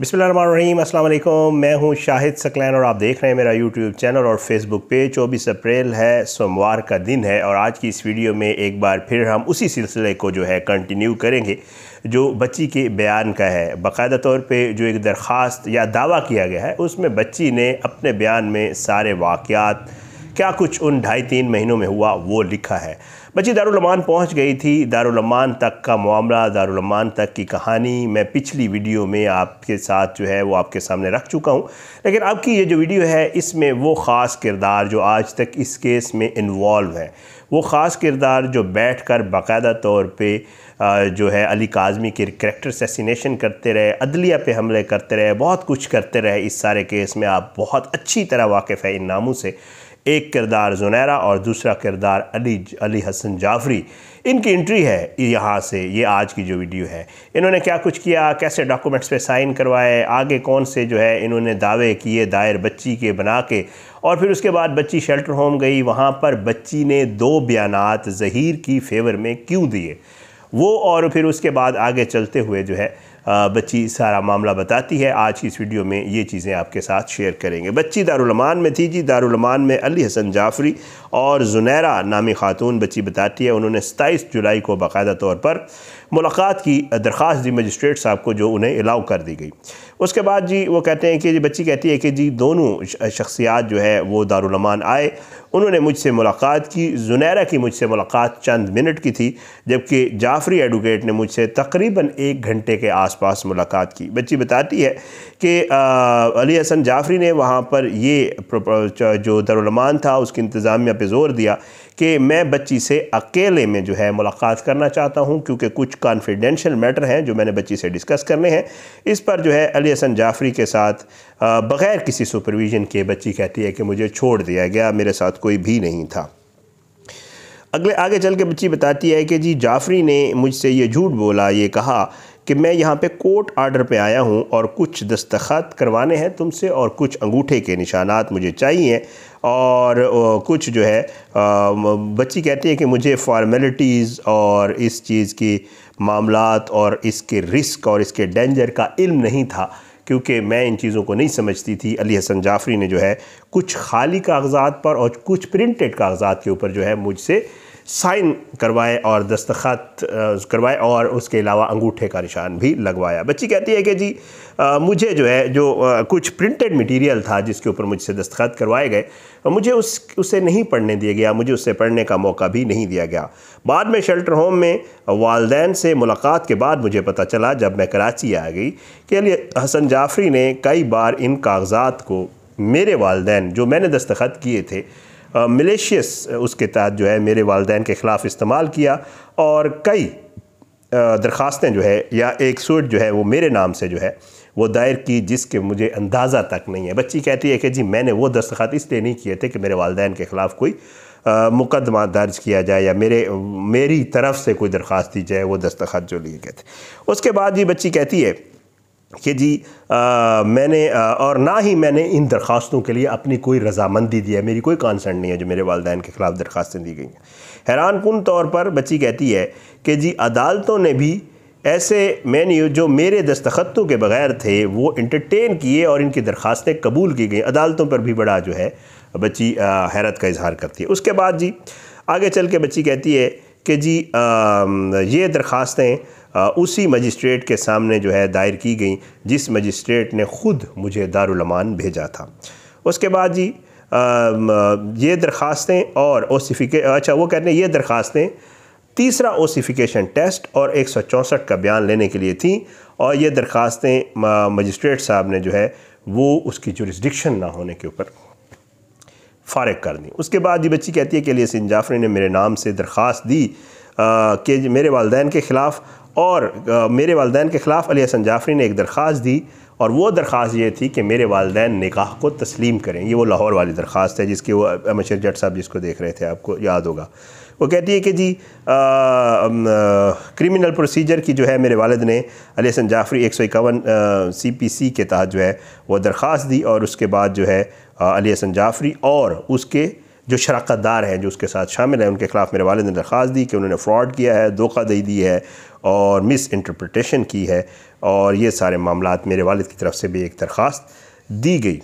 बिस्मिल्लाम अस्सलाम मैं हूं शाहिद सकलैन और आप देख रहे हैं मेरा यूट्यूब चैनल और फेसबुक पेज चौबीस अप्रैल है सोमवार का दिन है और आज की इस वीडियो में एक बार फिर हम उसी सिलसिले को जो है कंटिन्यू करेंगे जो बच्ची के बयान का है बाकायदा तौर पे जो एक दरख्वास्त या दावा किया गया है उसमें बच्ची ने अपने बयान में सारे वाक़ क्या कुछ उन ढाई तीन महीनों में हुआ वो लिखा है बच्ची दारुलमान पहुंच गई थी दारुलमान तक का मामला दारुलमान तक की कहानी मैं पिछली वीडियो में आपके साथ जो है वो आपके सामने रख चुका हूं लेकिन अब की ये जो वीडियो है इसमें वो ख़ास किरदार जो आज तक इस केस में इन्वॉल्व है वो ख़ास किरदार जो बैठ कर बाकायदा तौर पर जो है अली काजमी के करेक्टर सेसिनेशन करते रहे अदलिया पे हमले करते रहे बहुत कुछ करते रहे इस सारे केस में आप बहुत अच्छी तरह वाकिफ़ है इन नामों से एक किरदार जुनैरा और दूसरा किरदार अली अली हसन हसन जाफरी इनकी एंट्री है यहाँ से ये आज की जो वीडियो है इन्होंने क्या कुछ किया कैसे डॉक्यूमेंट्स पे साइन करवाए आगे कौन से जो है इन्होंने दावे किए दायर बच्ची के बना के और फिर उसके बाद बच्ची शेल्टर होम गई वहाँ पर बच्ची ने दो बयान ज़हीर की फेवर में क्यों दिए वो और फिर उसके बाद आगे चलते हुए जो है बच्ची सारा मामला बताती है आज की इस वीडियो में ये चीज़ें आपके साथ शेयर करेंगे बच्ची दारुलमान में थी जी दारुलमान में अली हसन जाफरी और जुनैरा नामी खातून बच्ची बताती है उन्होंने सताईस जुलाई को बाकायदा तौर पर मुलाकात की दरख्वास्त दी मजिस्ट्रेट साहब को जो उन्हें अलाउ कर दी गई उसके बाद जी वो कहते हैं कि जी बच्ची कहती है कि जी दोनों शख्सियात जो है वो दारुलमान आए उन्होंने मुझसे मुलाकात की जुनैरा की मुझसे मुलाकात चंद मिनट की थी जबकि जाफरी एडवोकेट ने मुझसे तकरीबन एक घंटे के आसपास मुलाकात की बच्ची बताती है कि अली हसन जाफरी ने वहाँ पर ये जो दरमान था उसकी इंतज़ामिया पर ज़ोर दिया कि मैं बच्ची से अकेले में जो है मुलाकात करना चाहता हूँ क्योंकि कुछ कॉन्फिडेंशल मैटर हैं जो मैंने बच्ची से डिस्कस करने हैं इस पर जो है अली हसन जाफरी के साथ बग़ैर किसी सुपरविज़न के बच्ची कहती है कि मुझे छोड़ दिया गया मेरे साथ कोई भी नहीं था अगले आगे चल के बच्ची बताती है कि जी जाफरी ने मुझसे ये झूठ बोला ये कहा कि मैं यहाँ पे कोर्ट आर्डर पे आया हूँ और कुछ दस्तखत करवाने हैं तुमसे और कुछ अंगूठे के निशानात मुझे चाहिए और कुछ जो है बच्ची कहती है कि मुझे फॉर्मेलिटीज़ और इस चीज़ की मामलात और इसके रिस्क और इसके डेंजर का इल्म नहीं था क्योंकि मैं इन चीज़ों को नहीं समझती थी अली हसन जाफरी ने जो है कुछ खाली कागजात पर और कुछ प्रिंटेड कागजात के ऊपर जो है मुझसे साइन करवाए और दस्तखत करवाए और उसके अलावा अंगूठे का निशान भी लगवाया बच्ची कहती है कि जी आ, मुझे जो है जो आ, कुछ प्रिंटेड मटेरियल था जिसके ऊपर मुझसे दस्तखत करवाए गए मुझे उस उसे नहीं पढ़ने दिया गया मुझे उससे पढ़ने का मौका भी नहीं दिया गया बाद में शेल्टर होम में वालदेन से मुलाकात के बाद मुझे पता चला जब मैं कराची आ गई कि अली हसन जाफरी ने कई बार इन कागजात को मेरे वालदेन जो मैंने दस्तखत किए थे मिलेशियस उसके तहत जो है मेरे वालदेन के ख़िलाफ़ इस्तेमाल किया और कई दरख्वास्तें जो है या एक सूट जो है वो मेरे नाम से जो है वो दायर की जिसके मुझे अंदाज़ा तक नहीं है बच्ची कहती है कि जी मैंने वो दस्तखत इसलिए नहीं किए थे कि मेरे वालदेन के ख़िलाफ़ कोई मुकदमा दर्ज किया जाए या मेरे मेरी तरफ से कोई दरख्वास्त दी जाए वो दस्तखत जो लिए गए थे उसके बाद ये बच्ची कहती है कि जी आ, मैंने आ, और ना ही मैंने इन दरख्वास्तों के लिए अपनी कोई रजामंदी दी है मेरी कोई कॉन्सर्न नहीं है जो मेरे वालदे के ख़िलाफ़ दरख्वास्तें दी गई हैं हैरान कन तौर पर बच्ची कहती है कि जी अदालतों ने भी ऐसे मैन्यू जो मेरे दस्तखतों के बगैर थे वो इंटरटेन किए और इनकी दरख्वास्तें कबूल की गई अदालतों पर भी बड़ा जो है बच्ची आ, हैरत का इजहार करती है उसके बाद जी आगे चल के बच्ची कहती है कि जी आ, ये दरख्वास्तें उसी मजिस्ट्रेट के सामने जो है दायर की गई जिस मजिस्ट्रेट ने ख़ुद मुझे दारुलमान भेजा था उसके बाद जी आ, ये दरख्वास्तें और ओसीफिके अच्छा वो कहते हैं ये दरख्वास्तें तीसरा ओसीफिकेशन टेस्ट और एक सौ चौंसठ का बयान लेने के लिए थी और ये दरख्वास्तें मजिस्ट्रेट साहब ने जो है वो उसकी जुरिस्डिक्शन ना होने के ऊपर फ़ारग कर दी उसके बाद ये बच्ची कहती है कि लिए सिंह जाफरी ने मेरे नाम से दरख्वास्त दी के मेरे वालदेन के ख़िलाफ़ और मेरे वालदेन के ख़िलाफ़ अली हसन जाफरी ने एक दरख्वास्त दी और वो दरख्वास्त ये थी कि मेरे वालदेन निकाह को तस्लीम करें ये वो लाहौर वाली दरख्वास्त है जिसकी वो अमशर जट साहब जिसको देख रहे थे आपको याद होगा वो कहती है कि जी आ, आ, क्रिमिनल प्रोसीजर की जो है मेरे वालद ने अली हसन जाफरी एक सौ इक्यावन सी पी सी के तहत जो है वो दरख्वास्त दी और उसके बाद जो है अली हसन जाफरी और उसके जो शराकत दार हैं जो उसके साथ शामिल हैं उनके खिलाफ मेरे वालद ने दरख्वास्त दी कि उन्होंने फ्रॉड किया है धोखा दे दी है और मिस इंटरप्रटेशन की है और ये सारे मामला मेरे वालद की तरफ से भी एक दरख्वास्त दी गई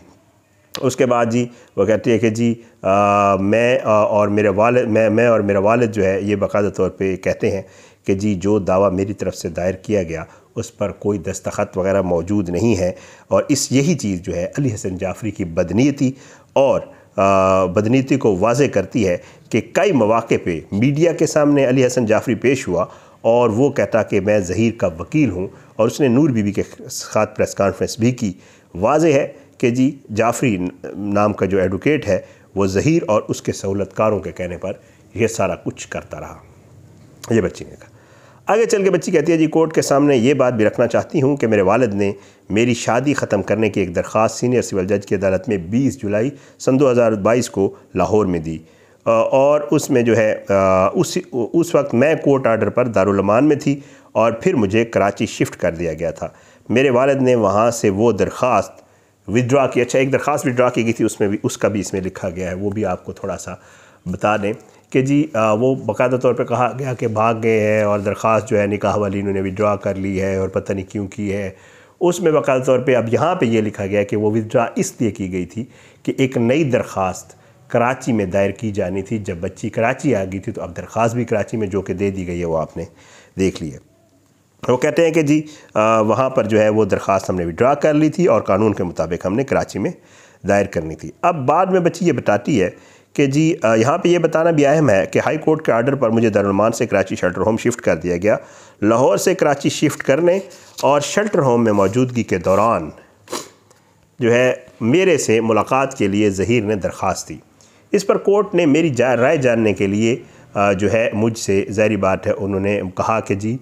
उसके बाद जी वो कहती है कि जी आ, मैं आ, और मेरे वाल मैं मैं और मेरा वालद जो है ये बाकायदा तौर पे कहते हैं कि जी जो दावा मेरी तरफ से दायर किया गया उस पर कोई दस्तखत वगैरह मौजूद नहीं है और इस यही चीज़ जो है अली हसन जाफरी की बदनीयती और बदनीति को वाजे करती है कि कई मौाक़े पर मीडिया के सामने अली हसन जाफरी पेश हुआ और वो कहता कि मैं जहीर का वकील हूँ और उसने नूर बीबी के साथ प्रेस कॉन्फ्रेंस भी की वाज है कि जी जाफरी नाम का जो एडवोकेट है वो जहीर और उसके सहूलतकारों के कहने पर यह सारा कुछ करता रहा ये बच्ची ने कहा आगे चल के बच्ची कहती है जी कोर्ट के सामने ये बात भी रखना चाहती हूँ कि मेरे वालद ने मेरी शादी ख़त्म करने की एक दरख्वास्त सीनियर सिविल जज की अदालत में 20 जुलाई सन 2022 को लाहौर में दी और उसमें जो है उस उस वक्त मैं कोर्ट आर्डर पर दारुलमान में थी और फिर मुझे कराची शिफ्ट कर दिया गया था मेरे वालद ने वहाँ से वो दरख्वास्त विदड्रा की अच्छा एक दरख्वास्त विदड्रा की गई थी उसमें भी उसका भी इसमें लिखा गया है वो भी आपको थोड़ा सा बता दें कि जी वो बाकायदा तौर पे कहा गया कि भाग गए हैं और दरख्वास्त जो है निकाह वाली इन्होंने विड्रा कर ली है और पता नहीं क्यों की है उसमें बाकायदा तौर पे अब यहाँ पे ये लिखा गया कि वो विड्रा इसलिए की गई थी कि एक नई दरख्वास्त कराची में दायर की जानी थी जब बच्ची कराची आ गई थी तो अब दरख्वास्त भी कराची में जो कि दे दी गई है वो आपने देख ली है वो कहते हैं कि जी वहाँ पर जो है वो दरख्वास्त हमने विड्रा कर ली थी और कानून के मुताबिक हमने कराची में दायर करनी थी अब बाद में बच्ची ये बताती है कि जी यहाँ पे ये बताना भी अहम है कि हाई कोर्ट के आर्डर पर मुझे दरलमान से कराची शल्टर होम शिफ्ट कर दिया गया लाहौर से कराची शिफ्ट करने और शल्टर होम में मौजूदगी के दौरान जो है मेरे से मुलाकात के लिए जहीर ने दरख्वास्त दी इस पर कोर्ट ने मेरी जा, राय जानने के लिए जो है मुझसे जहरी बात है उन्होंने कहा कि जी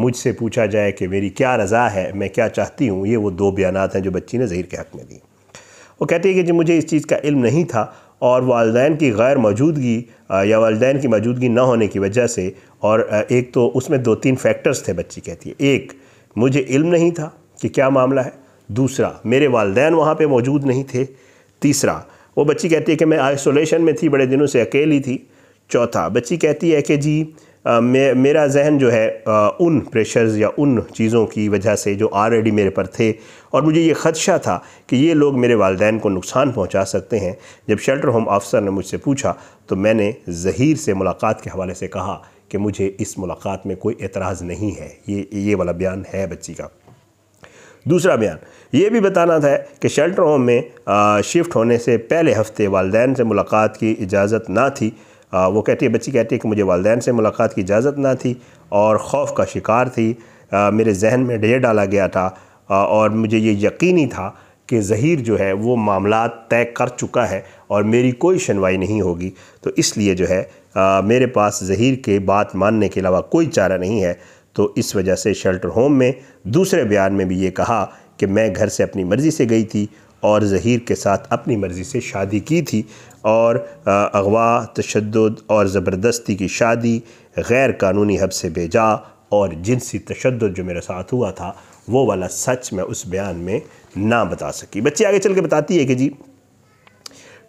मुझसे पूछा जाए कि मेरी क्या रज़ा है मैं क्या चाहती हूँ ये वो दो बयान हैं जो बच्ची ने जहीर के हक़ में दी वो कहती है कि जी मुझे इस चीज़ का इल्म नहीं था और वालदेन की गैर मौजूदगी या वालदेन की मौजूदगी ना होने की वजह से और एक तो उसमें दो तीन फैक्टर्स थे बच्ची कहती है एक मुझे इल्म नहीं था कि क्या मामला है दूसरा मेरे वालदेन वहाँ पर मौजूद नहीं थे तीसरा वो बच्ची कहती है कि मैं आइसोलेशन में थी बड़े दिनों से अकेली थी चौथा बच्ची कहती है कि जी मे, मेरा जहन जो है उन प्रेशर्स या उन चीज़ों की वजह से जो ऑलरेडी मेरे पर थे और मुझे ये ख़दशा था कि ये लोग मेरे वालदेन को नुकसान पहुंचा सकते हैं जब शेल्टर होम ऑफिसर ने मुझसे पूछा तो मैंने जहीर से मुलाकात के हवाले से कहा कि मुझे इस मुलाकात में कोई एतराज़ नहीं है ये ये वाला बयान है बच्ची का दूसरा बयान ये भी बताना था कि शेल्टर होम में आ, शिफ्ट होने से पहले हफ्ते वालदेन से मुलाकात की इजाज़त ना थी वो कहती है बच्ची कहती है कि मुझे वालदेन से मुलाकात की इजाज़त ना थी और खौफ का शिकार थी आ, मेरे जहन में ढेर डाला गया था आ, और मुझे ये यकीन ही था कि जहीर जो है वो मामला तय कर चुका है और मेरी कोई सुनवाई नहीं होगी तो इसलिए जो है आ, मेरे पास जहीर के बात मानने के अलावा कोई चारा नहीं है तो इस वजह से शेल्टर होम में दूसरे बयान में भी ये कहा कि मैं घर से अपनी मर्ज़ी से गई थी और ज़हीर के साथ अपनी मर्ज़ी से शादी की थी और अगवा तशद और ज़बरदस्ती की शादी गैर कानूनी हब से बेजा और जिनसी तशद जो मेरे साथ हुआ था वो वाला सच मैं उस बयान में ना बता सकी बच्ची आगे चल के बताती है कि जी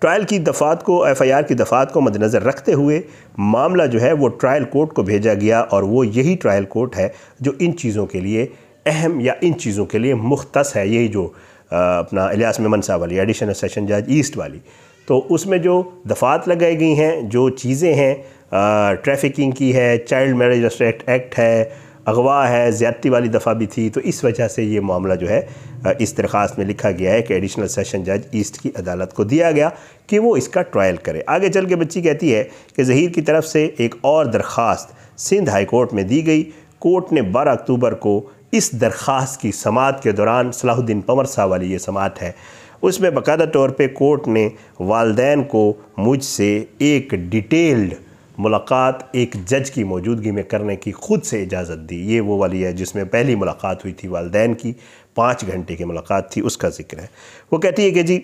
ट्रायल की दफ़ात को एफ़ आई आर की दफ़ात को मद्दनज़र रखते हुए मामला जो है वो ट्रायल कोर्ट को भेजा गया और वो यही ट्रायल कोर्ट है जो इन चीज़ों के लिए अहम या इन चीज़ों के लिए मुख्त है यही जो अपना इलियास मेमन साहब वाली एडिशनल सेशन जज ईस्ट वाली तो उसमें जो दफ़ात लगाई गई हैं जो चीज़ें हैं ट्रैफिकिंग की है चाइल्ड मैरिज रेस्ट्रेक्ट एक्ट है अगवा है ज़्यादती वाली दफ़ा भी थी तो इस वजह से ये मामला जो है इस दरख्वास्त में लिखा गया है कि एडिशनल सेशन जज ईस्ट की अदालत को दिया गया कि वो इसका ट्रायल करे आगे चल के बच्ची कहती है कि जहीर की तरफ से एक और दरख्वास्त सिंध हाई कोर्ट में दी गई कोर्ट ने बारह अक्टूबर को इस दरख्वास्त की समात के दौरान सलाहुद्दीन पंवर साहब वाली ये समात है उसमें बाकायदा तौर पे कोर्ट ने वालदेन को मुझसे एक डिटेल्ड मुलाकात एक जज की मौजूदगी में करने की खुद से इजाज़त दी ये वो वाली है जिसमें पहली मुलाकात हुई थी वालदेन की पाँच घंटे की मुलाकात थी उसका जिक्र है वो कहती है कि जी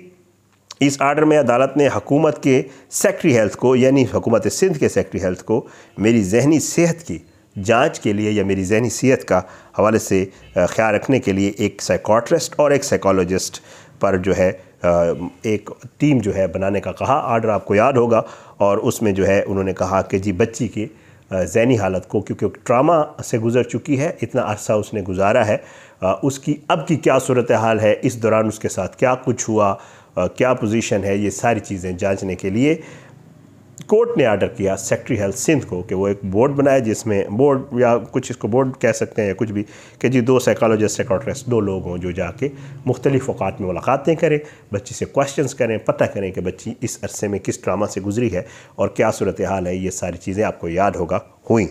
इस आर्डर में अदालत ने हकूमत के सेक्ट्री हेल्थ को यानी हकूमत सिंध के सेक्ट्री हेल्थ को मेरी जहनी सेहत की जांच के लिए या मेरी जहनी सेहत का हवाले से ख्याल रखने के लिए एक साइकोट्रिस्ट और एक साइकोलॉजिस्ट पर जो है एक टीम जो है बनाने का कहा आर्डर आपको याद होगा और उसमें जो है उन्होंने कहा कि जी बच्ची के जहनी हालत को क्योंकि ट्रामा से गुज़र चुकी है इतना अरसा उसने गुजारा है उसकी अब की क्या सूरत हाल है इस दौरान उसके साथ क्या कुछ हुआ क्या पोजीशन है ये सारी चीज़ें जांचने के लिए कोर्ट ने आर्डर किया सेक्रेटरी हेल्थ सिंध को कि वो एक बोर्ड बनाए जिसमें बोर्ड या कुछ इसको बोर्ड कह सकते हैं या कुछ भी कि जी दो साइकोलॉजिस्ट साइकोट्रिस्ट दो लोग हों जो जाके मुख्तलिफ अवकात में मुलाकातें करें बच्ची से क्वेश्चंस करें पता करें कि बच्ची इस अरसे में किस ड्रामा से गुजरी है और क्या सूरत हाल है ये सारी चीज़ें आपको याद होगा हुई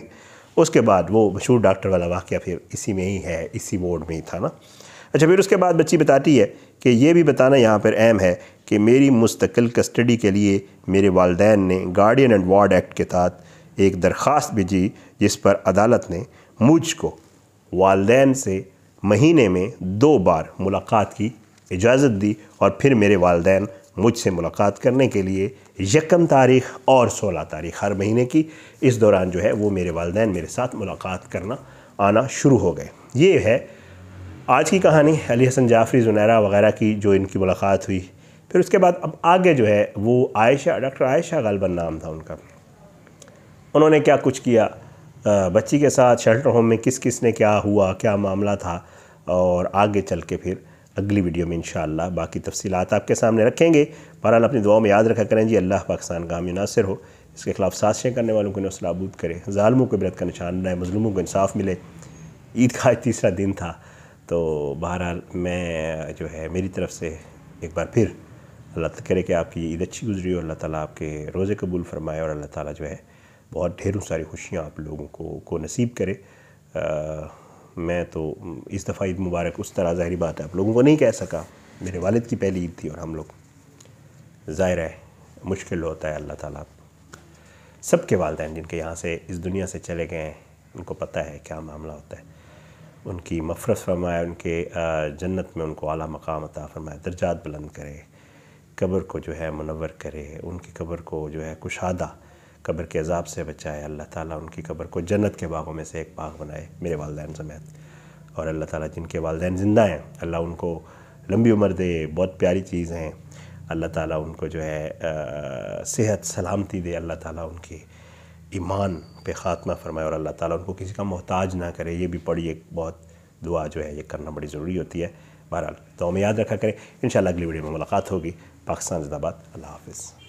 उसके बाद वो मशहूर डॉक्टर वाला वाक्य फिर इसी में ही है इसी बोर्ड में ही था ना अच्छा फिर उसके बाद बच्ची बताती है कि ये भी बताना यहाँ पर अहम है कि मेरी मुस्तकिल कस्टडी के लिए मेरे वालदेन ने गार्डियन एंड वार्ड एक्ट के तहत एक दरख्वास्त भेजी जिस पर अदालत ने मुझको वालदेन से महीने में दो बार मुलाकात की इजाज़त दी और फिर मेरे वालदेन मुझसे मुलाकात करने के लिए यकम तारीख और सोलह तारीख हर महीने की इस दौरान जो है वो मेरे वालदेन मेरे साथ मुलाकात करना आना शुरू हो गए ये है आज की कहानी अली हसन जाफरी जुनैरा वगैरह की जो इनकी मुलाकात हुई फिर उसके बाद अब आगे जो है वो आयशा डॉक्टर आयशा गलबन नाम था उनका उन्होंने क्या कुछ किया बच्ची के साथ शेल्टर होम में किस किस ने क्या हुआ क्या मामला था और आगे चल के फिर अगली वीडियो में इन बाकी तफसीत आपके सामने रखेंगे बहरहाल अपनी दुआ में याद रखा करें जी अल्लाह पाकिस्तान का मुनासर हो इसके खिलाफ साजिशें करने वालों को नौसलाबूद करे ालमों को इबरत का निशान बनाए मजलूमों को इंसाफ मिले ईद का आज तीसरा दिन था तो बहरहाल मैं जो है मेरी तरफ से एक बार फिर अल्लाह करे कि आपकी ईद अच्छी गुजरी और अल्लाह ताली आपके रोज़े कबूल फरमाए और अल्लाह ताली जो है बहुत ढेरों सारी खुशियाँ आप लोगों को को नसीब करे आ, मैं तो इस दफ़ा ईद मुबारक उस तरह ज़ाहरी बात है आप लोगों को नहीं कह सका मेरे वालद की पहली ईद थी और हम लोग ज़ाहिर है मुश्किल होता है अल्लाह ताली सब के वालदे जिनके यहाँ से इस दुनिया से चले गए हैं उनको पता है क्या मामला होता है उनकी मफरत फरमाए उनके जन्नत में उनको आला मकाम अता फरमाए दर्जात बुलंद करे कब्र को जो है मुनवर करे उनकी कब्र को जो है कुशादा कब्र के अजाब से बचाए अल्लाह ताला उनकी कब्र को जन्नत के बागों में से एक बाग बनाए मेरे वालदेन समेत और अल्लाह ताला जिनके वालदे ज़िंदा हैं अल्लाह उनको लंबी उम्र दे बहुत प्यारी चीज़ हैं अल्लाह ताला उनको जो है आ, सेहत सलामती दे अल्लाह ताला उनके ईमान पे ख़ात्मा फरमाए और अल्लाह ताला उनको किसी का मोहताज ना करे ये भी बड़ी एक बहुत दुआ जो है ये करना बड़ी ज़रूरी होती है बहरहाल तो हमें याद रखा करें इन अगली वीडियो में मुलाकात होगी باقسان جدابات الله حافظ